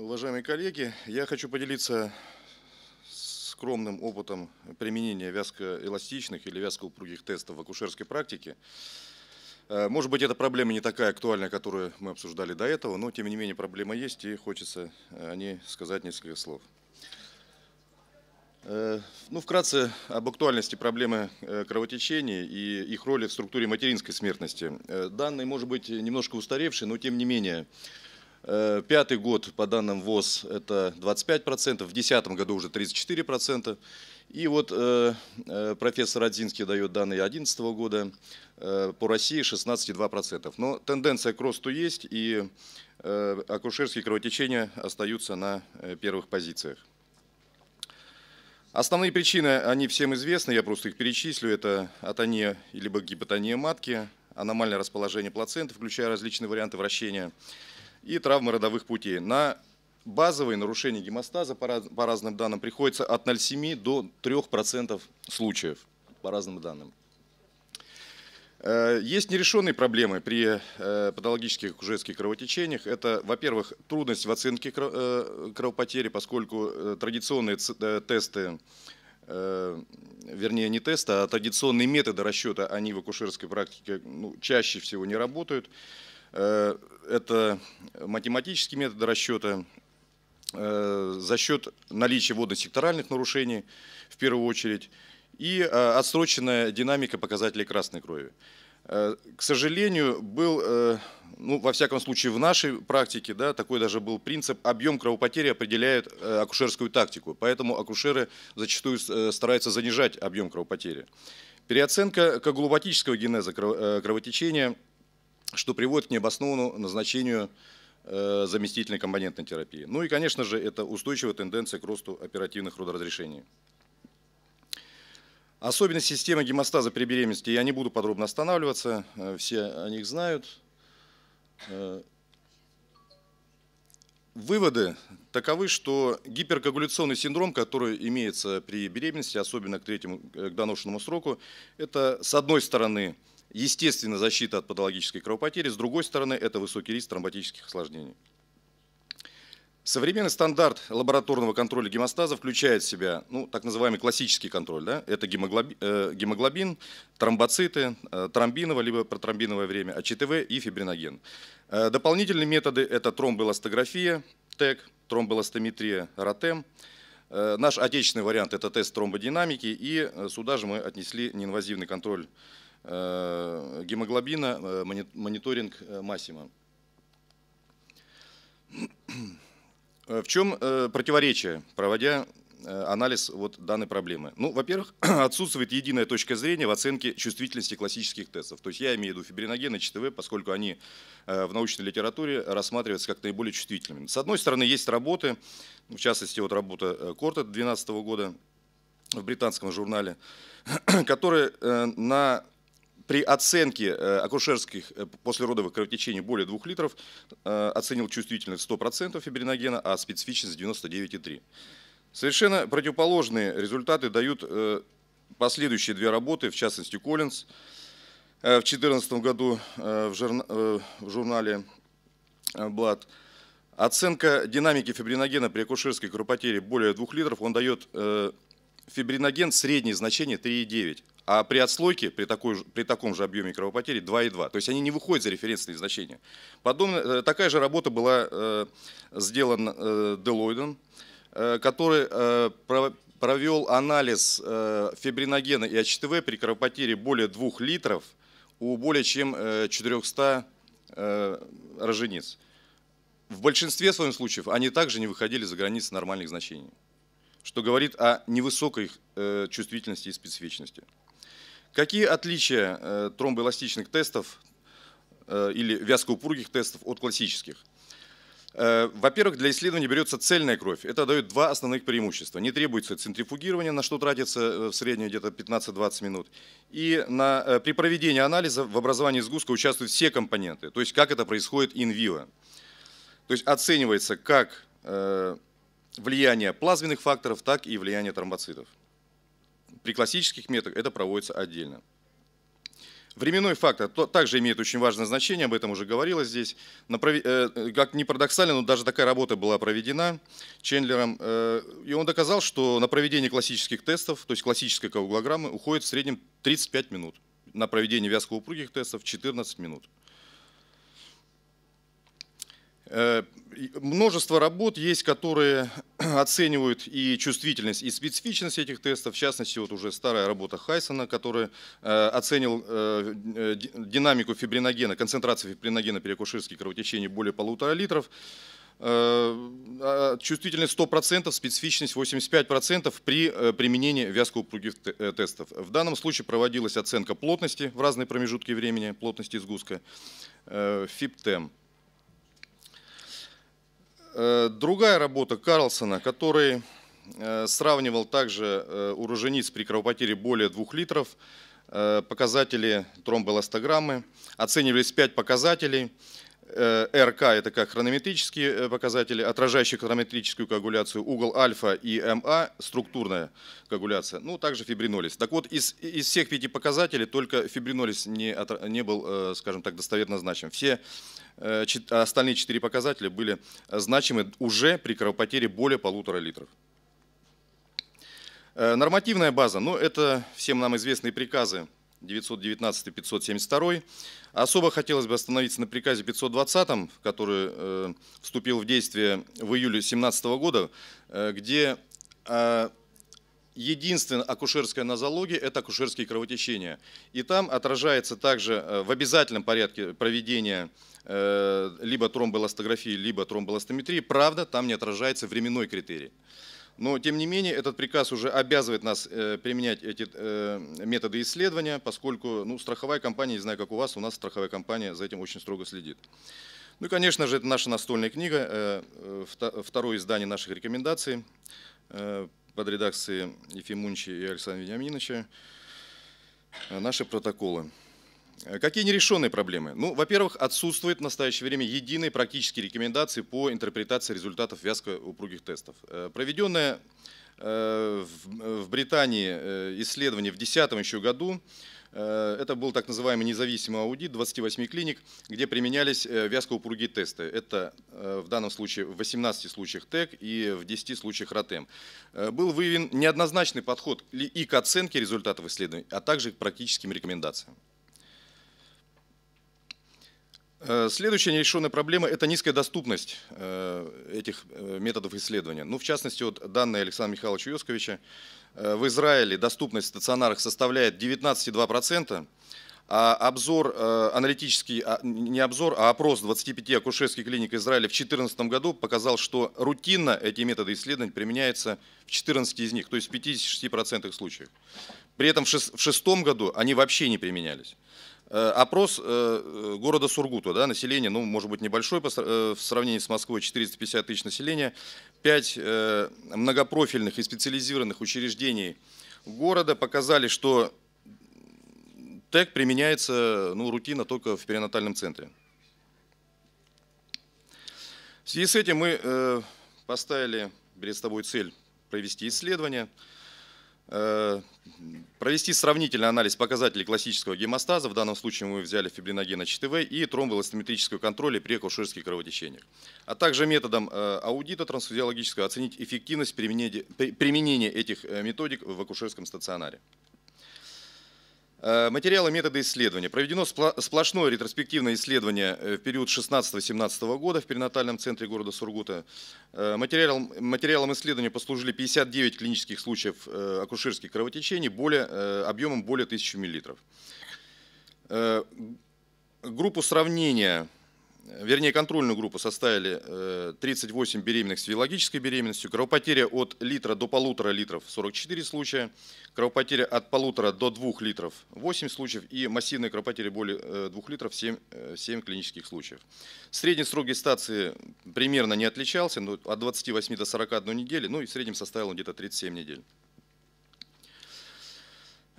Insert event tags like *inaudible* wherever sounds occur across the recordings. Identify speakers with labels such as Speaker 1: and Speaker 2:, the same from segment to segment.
Speaker 1: Уважаемые коллеги, я хочу поделиться скромным опытом применения вязкоэластичных или вязкоупругих тестов в акушерской практике. Э, может быть, эта проблема не такая актуальная, которую мы обсуждали до этого, но тем не менее проблема есть, и хочется о ней сказать несколько слов. Э, ну, вкратце об актуальности проблемы э, кровотечения и их роли в структуре материнской смертности. Данные, может быть, немножко устаревшие, но тем не менее Э, пятый год, по данным ВОЗ, это 25%, в 2010 году уже 34%. И вот э, э, профессор Одинский дает данные 2011 года, по России 16,2%. Но тенденция к росту есть, и акушерские кровотечения остаются на первых позициях. Основные причины, они всем известны, я просто их перечислю. Это атония либо гипотония матки, аномальное расположение плаценты, включая различные варианты вращения – и травмы родовых путей. На базовые нарушения гемостаза, по, разным данным, приходится от 0,7 до 3% случаев, по разным данным. Э, есть нерешенные проблемы при э, патологических кужетских кровотечениях. Это, во-первых, трудность в оценке э, кровопотери, поскольку традиционные тесты, вернее не тесты, а традиционные методы расчета, они в акушерской практике ну, чаще всего не работают. Э, это математические методы расчета э, за счет наличия водно-секторальных нарушений в первую очередь и э, отсроченная динамика показателей красной крови. К сожалению, был, ну, во всяком случае, в нашей практике, да, такой даже был принцип, объем кровопотери определяет акушерскую тактику, поэтому акушеры зачастую стараются занижать объем кровопотери. Переоценка коагулопатического генеза кровотечения – что приводит к необоснованному назначению э, заместительной компонентной терапии. Ну и, конечно же, это устойчивая тенденция к росту оперативных родоразрешений. Особенность системы гемостаза при беременности я не буду подробно останавливаться, э, все о них знают. Э, выводы таковы, что гиперкоагуляционный синдром, который имеется при беременности, особенно к третьему, к доношенному сроку, это с одной стороны – Естественно, защита от патологической кровопотери. С другой стороны, это высокий риск тромботических осложнений. Современный стандарт лабораторного контроля гемостаза включает в себя ну, так называемый классический контроль. Да? Это гемоглобин, э, гемоглобин тромбоциты, э, тромбиновое либо протромбиновое время, АЧТВ и фибриноген. Э, дополнительные методы – это тромбоэластография, ТЭК, тромбоэластометрия, РАТЭМ. Э, наш отечественный вариант – это тест тромбодинамики, и э, сюда же мы отнесли неинвазивный контроль Э, гемоглобина, э, мониторинг э, массима. В чем противоречие, проводя анализ вот данной проблемы? Ну, во-первых, *clears throat* отсутствует единая точка зрения в оценке чувствительности классических тестов. То есть я имею в виду фибриноген и ЧТВ, поскольку они в научной литературе рассматриваются как наиболее чувствительными. С одной стороны, есть работы, в частности, вот работа Корта 2012 года в британском журнале, *clears throat* которые на при оценке э, акушерских э, послеродовых кровотечений более 2 литров э, оценил чувствительность 100% фибриногена, а специфичность 99,3. Совершенно противоположные результаты дают последующие две работы, в частности Коллинз в 2014 году в журнале Blood. Оценка динамики фибриногена при акушерской кровопотере более 2 литров, он дает фибриноген среднее значение 3,9, а при отслойке, при, такой, при таком же объеме кровопотери 2,2. То есть они не выходят за референсные значения. Подобно, э, такая же работа была э, сделана э, Делойдом, э, который э, про, провел анализ э, фибриногена и АЧТВ при кровопотере более 2 литров у более чем 400 э, э, рожениц. В большинстве своих случаев они также не выходили за границы нормальных значений, что говорит о невысокой э, чувствительности и специфичности. Какие отличия э, тромбоэластичных тестов э, или вязкоупругих тестов от классических? Э, во-первых, для исследования берется цельная кровь. Это дает два основных преимущества. Не требуется центрифугирование, на что тратится э, в среднем где-то 15-20 минут. И на, э, при проведении анализа в образовании сгустка участвуют все компоненты, то есть как это происходит in vivo. То есть оценивается как влияние плазменных факторов, так и влияние тромбоцитов. При классических методах это проводится отдельно. Временной фактор также имеет очень важное значение, об этом уже говорилось здесь. Э, как ни парадоксально, но даже такая работа была проведена Чендлером, э, и он доказал, что на проведение классических тестов, то есть классической коагулограммы, уходит в среднем 35 минут. На проведение вязкоупругих тестов 14 минут. Э, множество работ есть, которые *clears throat* оценивают и чувствительность, и специфичность этих тестов. В частности, вот уже старая работа Хайсона, который э, оценил э, динамику фибриногена, концентрацию фибриногена при акушерских кровотечениях более полутора литров а, чувствительность 100%, специфичность 85% при применении вязкоупругих тестов. В данном случае проводилась оценка плотности в разные промежутки времени, плотности сгустка, ФИПТЕМ. Э, другая работа Карлсона, который э, сравнивал также э, у при кровопотере более 2 литров, показатели тромбоэластограммы, оценивались 5 показателей, Э, РК – это как хронометрические э, показатели, отражающие хронометрическую коагуляцию, угол альфа и МА – структурная коагуляция, ну, также фибринолиз. Так вот, из, из всех пяти показателей только фибринолиз не, не был, э, скажем так, достоверно значим. Все остальные четыре показателя были значимы уже при кровопотере более полутора литров. Нормативная база, ну, это всем нам известные приказы – 919 572. Особо хотелось бы остановиться на приказе 520, который э, вступил в действие в июле 2017 года, э, где э, единственное акушерское нозология – это акушерские кровотечения. И там отражается также э, в обязательном порядке проведение э, либо тромболастографии, либо тромболастометрии. Правда, там не отражается временной критерий. Но, тем не менее, этот приказ уже обязывает нас э, применять эти э, методы исследования, поскольку ну, страховая компания, не знаю, как у вас, у нас страховая компания за этим очень строго следит. Ну и, конечно же, это наша настольная книга, э, второе издание наших рекомендаций под редакцией Ефимунчи и Александра Вениаминовича, наши протоколы. Э, какие нерешенные проблемы? Ну, во-первых, отсутствует в настоящее время единые практические рекомендации по интерпретации результатов вязко-упругих тестов. Э, проведенное э, в Британии исследование в 2010 еще году, это был так называемый независимый аудит 28 клиник, где применялись вязкоупругие тесты. Это в данном случае в 18 случаях ТЭК и в 10 случаях РОТЭМ. Был выявлен неоднозначный подход и к оценке результатов исследований, а также к практическим рекомендациям. Э, следующая нерешенная проблема – это низкая доступность э, этих э, методов исследования. Ну, в частности, вот данные Александра Михайловича Йосковича. В Израиле доступность в стационарах составляет 19,2%, а обзор аналитический, а, не обзор, а опрос 25 акушерских клиник Израиля в 2014 году показал, что рутинно эти методы исследования применяются в 14 из них, то есть в 56% случаев. При этом в 2006 году они вообще не применялись. Э, опрос э, э, города Сургута, да, население, ну, может быть, небольшое в сравнении с Москвой, 450 тысяч населения, пять многопрофильных и специализированных учреждений города показали, что ТЭК применяется ну, рутина только в перинатальном центре. В связи с этим мы поставили перед собой цель провести исследование – Э, провести сравнительный анализ показателей классического гемостаза, в данном случае мы взяли фибриногена ЧТВ и тромболостометрическую контроль при акушерских кровотечениях, а также методом э, аудита трансфузиологического оценить эффективность применения этих э, методик в акушерском стационаре. Э, материалы, методы исследования. Проведено сплошное ретроспективное исследование э, в период 16-17 года в перинатальном центре города Сургута. Э, материалом, материалом исследования послужили 59 клинических случаев акушерских кровотечений более, объемом более 1000 мл. Группу сравнения вернее, контрольную группу составили 38 э, беременных с физиологической беременностью, кровопотеря от литра до полутора литров 44 случая, кровопотеря от полутора до двух литров 8 случаев и массивная кровопотеря более э, двух литров 7, 7 э, клинических случаев. Средний срок гестации примерно не отличался, но от 28 до 41 недели, ну и в среднем составил он где-то 37 недель.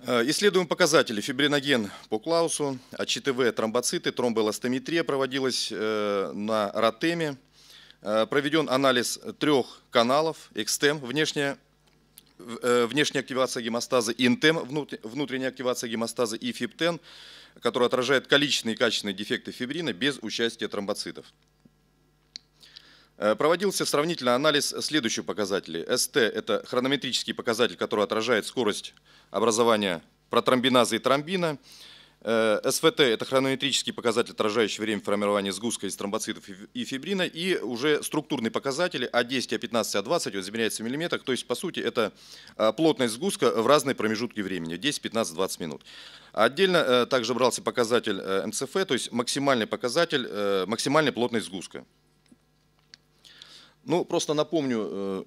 Speaker 1: Э, исследуем показатели. Фибриноген по Клаусу, АЧТВ, тромбоциты, тромбоэластометрия проводилась э, на Ротеме. Э, проведен анализ трех каналов, экстем, внешняя, внешняя активация гемостаза, интем, внутренняя активация гемостаза и фиптен, который отражает количественные и качественные дефекты фибрина без участия тромбоцитов. Э, проводился сравнительный анализ следующих показателей. СТ – это хронометрический показатель, который отражает скорость образования протромбиназа и тромбина. Э, СВТ – это хронометрический показатель, отражающий время формирования сгустка из тромбоцитов и фибрина. И уже структурные показатели А10, А15, А20 вот, измеряются в миллиметрах. То есть, по сути, это э, плотность сгустка в разные промежутки времени – 10, 15, 20 минут. Отдельно также брался показатель МЦФ, то есть максимальный показатель, максимальная плотность сгустка. Ну, просто напомню, э,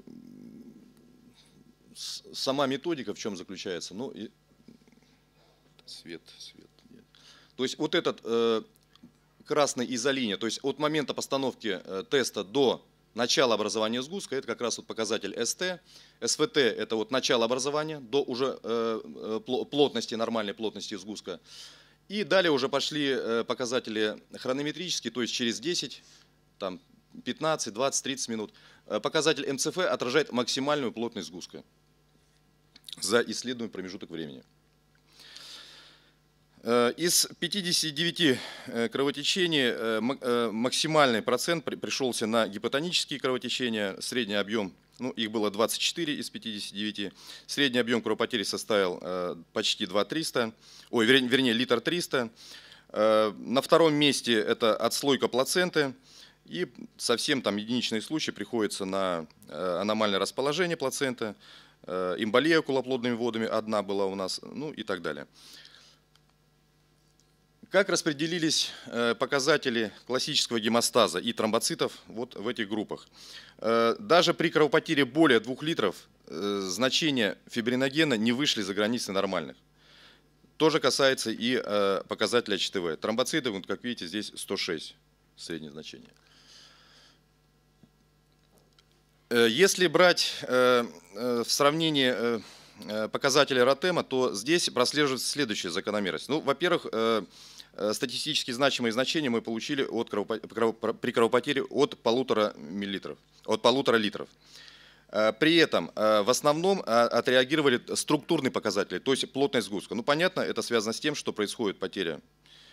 Speaker 1: сама методика в чем заключается. Ну, и... Свет, свет. Нет. То есть вот этот э, красный изолиния, то есть от момента постановки э, теста до начала образования сгустка, это как раз вот показатель СТ. СВТ – это вот начало образования до уже плотности, нормальной плотности сгустка. И далее уже пошли показатели хронометрические, то есть через 10, там, 15, 20, 30 минут. Э, показатель МЦФ отражает максимальную плотность сгустка за исследуемый промежуток времени. Э, из 59 э, кровотечений максимальный процент пришелся на гипотонические кровотечения, средний объем, ну их было 24 из 59, средний объем кровопотери составил почти 2 300, ой, вернее литр 300. На втором месте это отслойка плаценты, и совсем там единичные случаи приходится на э, аномальное расположение плацента, э, эмболия околоплодными водами, одна была у нас, ну и так далее. Как распределились э, показатели классического гемостаза и тромбоцитов вот в этих группах? Даже при кровопотере более 2 литров значения фибриногена не вышли за границы нормальных. Тоже касается и показателя ЧТВ. Тромбоциты, вот как видите, здесь 106 среднее значение. Э, если брать э, э, в сравнение показатели Ротема, то здесь прослеживается следующая закономерность. Ну, во-первых, статистически значимые значения мы получили от кровопот... при кровопотере от полутора миллилитров, от полутора литров. При этом в основном отреагировали структурные показатели, то есть плотность сгустка. Ну, понятно, это связано с тем, что происходит потеря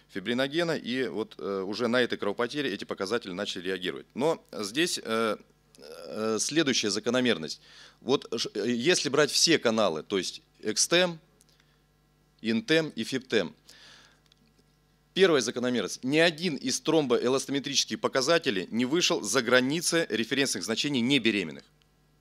Speaker 1: фибриногена, и вот уже на этой кровопотере эти показатели начали реагировать. Но здесь Э, следующая закономерность. Вот э, если брать все каналы, то есть Экстем, Интем и Фиптем, первая закономерность. Ни один из тромбоэластометрических показателей не вышел за границы референсных значений небеременных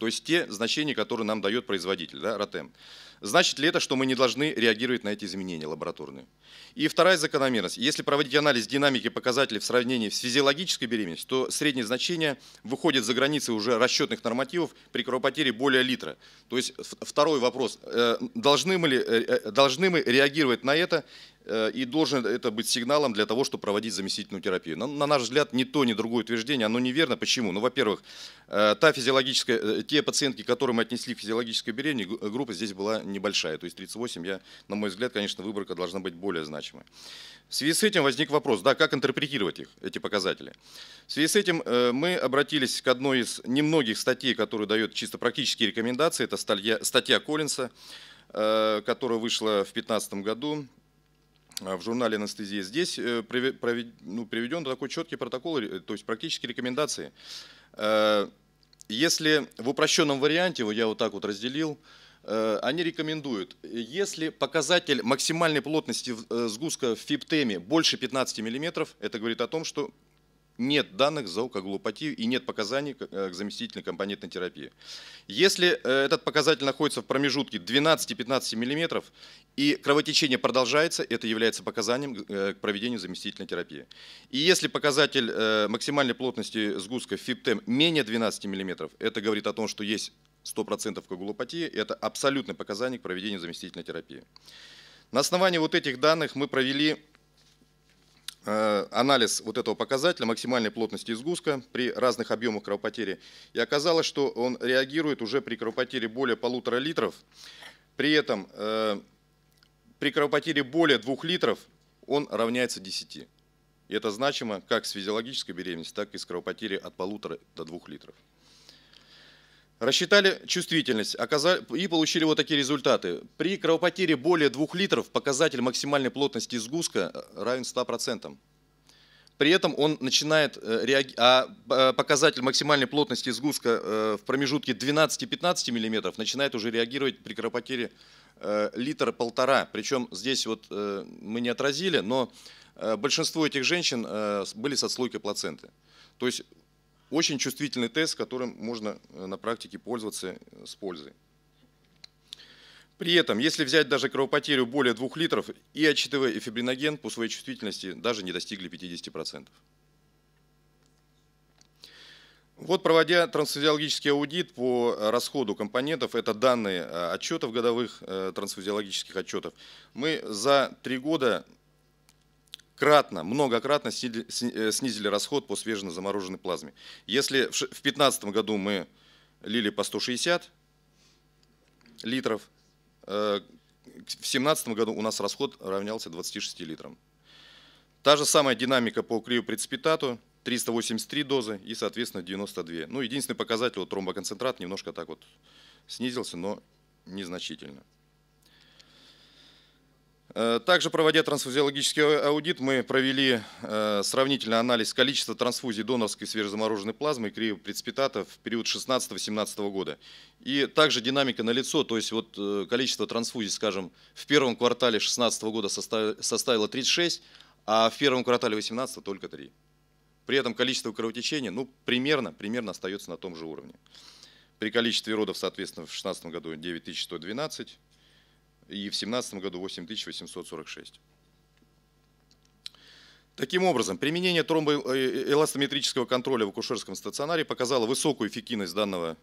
Speaker 1: то есть те значения, которые нам дает производитель, да, RATEM. Значит ли это, что мы не должны реагировать на эти изменения лабораторные? И вторая закономерность. Если проводить анализ динамики показателей в сравнении с физиологической беременностью, то среднее значение выходит за границы уже расчетных нормативов при кровопотере более литра. То есть второй вопрос. Э, должны мы, ли, э, э, должны мы реагировать на это Э, и должен это быть сигналом для того, чтобы проводить заместительную терапию. Но, на наш взгляд, ни то, ни другое утверждение, оно неверно. Почему? Ну, во-первых, э, та физиологическая, э, те пациентки, которым мы отнесли к физиологической беременности, группа здесь была небольшая. То есть 38, я, на мой взгляд, конечно, выборка должна быть более значимой. В связи с этим возник вопрос, да, как интерпретировать их, эти показатели. В связи с этим мы обратились к одной из немногих статей, которую дает чисто практические рекомендации. Это статья, статья Коллинса, которая вышла в 2015 году Э, в журнале «Анестезия». Здесь э, ну, приведен такой четкий протокол, э, то есть практически рекомендации. Если в упрощенном варианте, я вот так вот разделил, они рекомендуют, если показатель максимальной плотности сгустка в фиптеме больше 15 мм, это говорит о том, что нет данных за алкоголопатию и нет показаний э, к заместительной компонентной терапии. Если э, этот показатель находится в промежутке 12-15 мм и кровотечение продолжается, это является показанием э, к проведению заместительной терапии. И если показатель максимальной плотности сгустка ФИПТЭМ менее 12 мм, это говорит о том, что есть 100% коагулопатия, это абсолютное показание к проведению заместительной терапии. На основании вот этих данных мы провели Э, анализ вот этого показателя максимальной плотности изгустка при разных объемах кровопотери. И оказалось, что он реагирует уже при кровопотере более полутора литров. При этом э, при кровопотере более двух литров он равняется 10. И это значимо как с физиологической беременности, так и с кровопотери от полутора до двух литров. Рассчитали чувствительность оказали, и получили вот такие результаты. При кровопотере более 2 литров показатель максимальной плотности сгустка э, равен 100%. При этом он начинает э, реагировать, а э, показатель максимальной плотности сгустка в промежутке 12-15 мм начинает уже реагировать при кровопотере литр-полтора. Причем здесь вот мы не отразили, но большинство этих женщин были с отслойкой плаценты. То есть очень чувствительный тест, которым можно э, на практике пользоваться э, с пользой. При этом, если взять даже кровопотерю более 2 литров, и АЧТВ, и фибриноген по своей чувствительности даже не достигли 50%. Вот проводя трансфузиологический аудит по расходу компонентов, это данные э, отчетов годовых, трансфузиологических отчетов, мы за три года кратно, многократно э, снизили расход по свежезамороженной плазме. Если в 2015 году мы лили по 160 литров, э, в 2017 году у нас расход равнялся 26 литрам. Та же самая динамика по криопрецепитату, 383 дозы и, соответственно, 92. Ну, единственный показатель, вот тромбоконцентрат немножко так вот снизился, но незначительно. Э, также проводя трансфузиологический а, аудит, мы провели э, сравнительный анализ количества трансфузий донорской свежезамороженной плазмы и криопрецпитата в период 16-17 года. И также динамика налицо, то есть вот э, количество трансфузий, скажем, в первом квартале 2016 года составило 36, а в первом квартале 2018 только 3. При этом количество кровотечения ну, примерно, примерно остается на том же уровне. При количестве родов, соответственно, в 2016 году 9112, и в 2017 году 8846. Таким образом, применение тромбоэластометрического э, э, контроля в акушерском стационаре показало высокую эффективность данного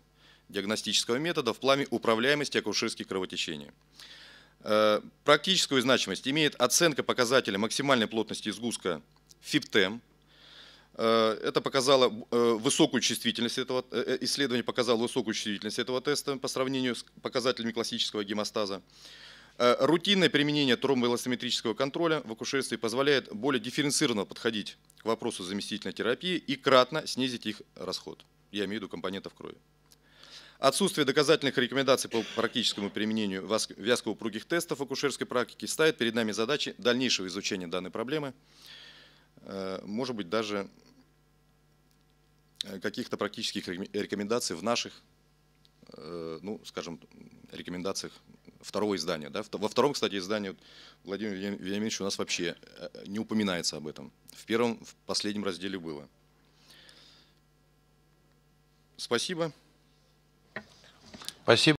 Speaker 1: диагностического метода в плане управляемости акушерских кровотечений. Э, практическую значимость имеет оценка показателя максимальной плотности сгустка ФИПТЭМ. Это показало высокую чувствительность этого исследования показало высокую чувствительность этого теста по сравнению с показателями классического гемостаза. Э, рутинное применение тромбоэластометрического контроля в акушерстве позволяет более дифференцированно подходить к вопросу заместительной терапии и кратно снизить их расход. Я имею в виду компонентов крови. Отсутствие доказательных рекомендаций по практическому применению вязкоупругих тестов в акушерской практике ставит перед нами задачи дальнейшего изучения данной проблемы, э, может быть, даже э, каких-то практических рекомендаций в наших Э, ну, скажем, рекомендациях второго издания. Да? Во втором, кстати, издании Владимир Вениаминович у нас вообще э, не упоминается об этом. В первом, в последнем разделе было. Спасибо. Спасибо.